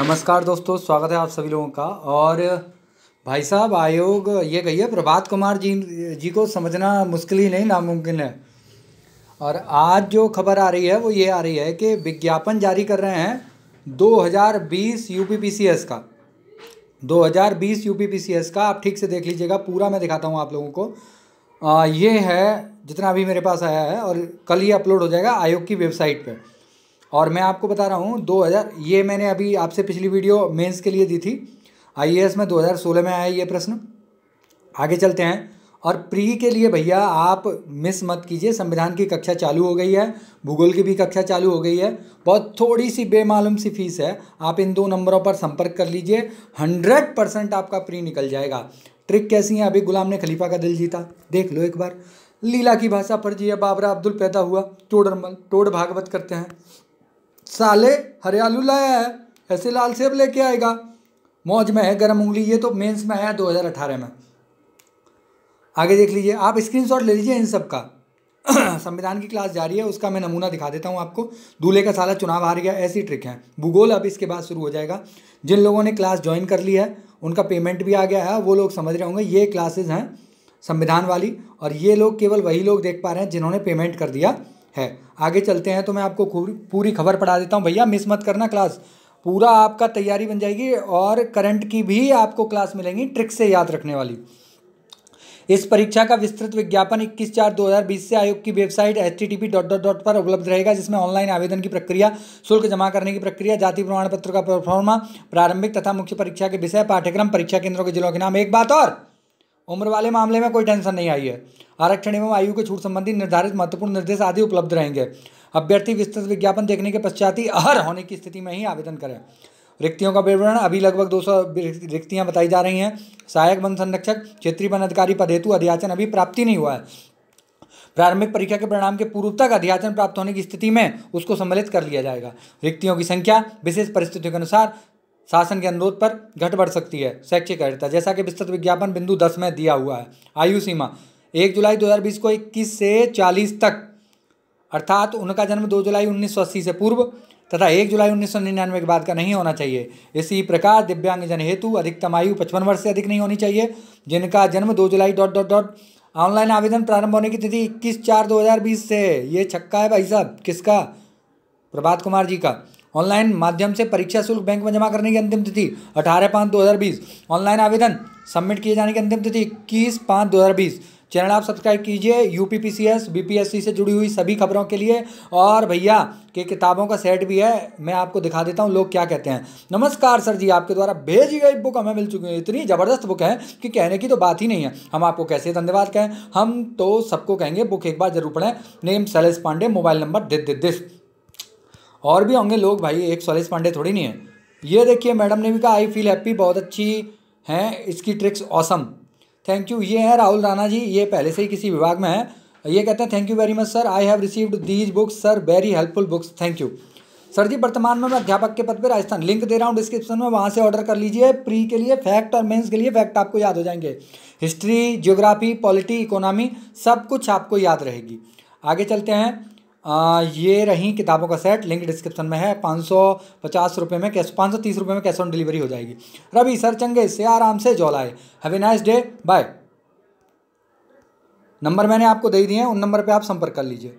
नमस्कार दोस्तों स्वागत है आप सभी लोगों का और भाई साहब आयोग ये कहिए प्रभात कुमार जी जी को समझना मुश्किल ही नहीं नामुमकिन है और आज जो खबर आ रही है वो ये आ रही है कि विज्ञापन जारी कर रहे हैं 2020 यूपीपीसीएस का 2020 यूपीपीसीएस का आप ठीक से देख लीजिएगा पूरा मैं दिखाता हूँ आप लोगों को आ, ये है जितना अभी मेरे पास आया है और कल ही अपलोड हो जाएगा आयोग की वेबसाइट पर और मैं आपको बता रहा हूँ 2000 ये मैंने अभी आपसे पिछली वीडियो मेंस के लिए दी थी आईएएस में 2016 में आया ये प्रश्न आगे चलते हैं और प्री के लिए भैया आप मिस मत कीजिए संविधान की कक्षा चालू हो गई है भूगोल की भी कक्षा चालू हो गई है बहुत थोड़ी सी बेमालूम सी फीस है आप इन दो नंबरों पर संपर्क कर लीजिए हंड्रेड परसेंट आपका प्री निकल जाएगा ट्रिक कैसी है अभी गुलाम ने खलीफा का दिल जीता देख लो एक बार लीला की भाषा पर जी बाबरा अब्दुल पैदा हुआ टोडरमल टोड भागवत करते हैं साले हरियालू लाया है ऐसे लाल सेब लेके आएगा मौज में है गर्म उंगली ये तो मेंस में है अठारह में आगे देख लीजिए आप स्क्रीनशॉट ले लीजिए इन सब का संविधान की क्लास जारी है उसका मैं नमूना दिखा देता हूँ आपको दूल्हे का साला चुनाव हार गया ऐसी ट्रिक है भूगोल अब इसके बाद शुरू हो जाएगा जिन लोगों ने क्लास ज्वाइन कर ली है उनका पेमेंट भी आ गया है वो लोग समझ रहे होंगे ये क्लासेज हैं संविधान वाली और ये लोग केवल वही लोग देख पा रहे हैं जिन्होंने पेमेंट कर दिया है आगे चलते हैं तो मैं आपको पूरी खबर पढ़ा देता हूँ भैया मिस मत करना क्लास पूरा आपका तैयारी बन जाएगी और करंट की भी आपको क्लास मिलेंगी ट्रिक से याद रखने वाली इस परीक्षा का विस्तृत विज्ञापन 21 चार 2020 से आयोग की website H T dot dot dot पर उपलब्ध रहेगा जिसमें ऑनलाइन आवेदन की प्रक्रिया शुल्क जमा करने की प्रक्रिया जाति प्रमाण पत्र का प्रफॉर्मा प्रारंभिक तथा मुख्य परीक्षा के विषय पाठ्यक्रम परीक्षा केंद्रों के जिलों के नाम एक बात और उम्र वाले मामले में कोई टेंशन नहीं आई है आरक्षण एवं आयु के छूट संबंधी निर्धारित महत्वपूर्ण निर्देश आदि उपलब्ध रहेंगे अभ्यर्थी विस्तृत विज्ञापन देखने के पश्चात ही अहर होने की स्थिति में ही आवेदन करें रिक्तियों का विवरण अभी लगभग 200 रिक्तियां बताई जा रही हैं सहायक वन संरक्षक क्षेत्रीय वन अधिकारी पद हेतु अध्याचन अभी प्राप्ति नहीं हुआ है प्रारंभिक परीक्षा के परिणाम के पूर्व तक अध्याचन प्राप्त होने की स्थिति में उसको सम्मिलित कर लिया जाएगा रिक्तियों की संख्या विशेष परिस्थितियों के अनुसार शासन के अनुरोध पर घट बढ़ सकती है शैक्षिक अर्थता जैसा कि विस्तृत विज्ञापन बिंदु दस में दिया हुआ है आयु सीमा एक जुलाई 2020 को इक्कीस से चालीस तक अर्थात उनका जन्म दो जुलाई 1980 से पूर्व तथा एक जुलाई 1999 के बाद का नहीं होना चाहिए इसी प्रकार दिव्यांगजन हेतु अधिकतम आयु पचपन वर्ष से अधिक नहीं होनी चाहिए जिनका जन्म दो जुलाई डॉट डॉट डॉट ऑनलाइन आवेदन प्रारंभ होने की तिथि इक्कीस चार बीस से ये छक्का है भाई साहब किसका प्रभात कुमार जी का ऑनलाइन माध्यम से परीक्षा शुल्क बैंक में जमा करने की अंतिम तिथि अठारह पाँच दो हज़ार बीस ऑनलाइन आवेदन सबमिट किए जाने की अंतिम तिथि इक्कीस पाँच दो हज़ार बीस चैनल आप सब्सक्राइब कीजिए U P P C S B P S C से जुड़ी हुई सभी खबरों के लिए और भैया के किताबों का सेट भी है मैं आपको दिखा देता हूँ लोग क्या कहते हैं नमस्कार सर जी आपके द्वारा भेजी गई बुक हमें मिल चुकी है इतनी ज़बरदस्त बुक है कि कहने की तो बात ही नहीं है हम आपको कैसे धन्यवाद कहें हम तो सबको कहेंगे बुक एक बार जरूर पढ़ें name Sailesh Pandey mobile number this this और भी होंगे लोग भाई एक सॉलिस पांडे थोड़ी नहीं है ये देखिए मैडम ने भी कहा आई फील हैप्पी बहुत अच्छी हैं इसकी ट्रिक्स ऑसम थैंक यू ये है राहुल राणा जी ये पहले से ही किसी विभाग में है ये कहते हैं thank you very much sir I have received these books sir very helpful books thank you sir ji वर्तमान में मैं अध्यापक के पद पर राजस्थान लिंक दे रहा हूँ डिस्क्रिप्शन में वहाँ से ऑर्डर कर लीजिए प्री के लिए फैक्ट और मेंस के लिए फैक्ट आपको याद हो जाएंगे हिस्ट्री ज्योग्राफी पॉलिटी इकोनॉमी सब कुछ आपको याद रहेगी आगे चलते हैं आ, ये रही किताबों का सेट लिंक डिस्क्रिप्शन में है पाँच सौ पचास रुपये में कैश पाँच सौ तीस रुपये में कैश ऑन डिलीवरी हो जाएगी रवि सर चंगे से आराम से जौलाए have a nice day bye number मैंने आपको दे दिए हैं उन नंबर पे आप संपर्क कर लीजिए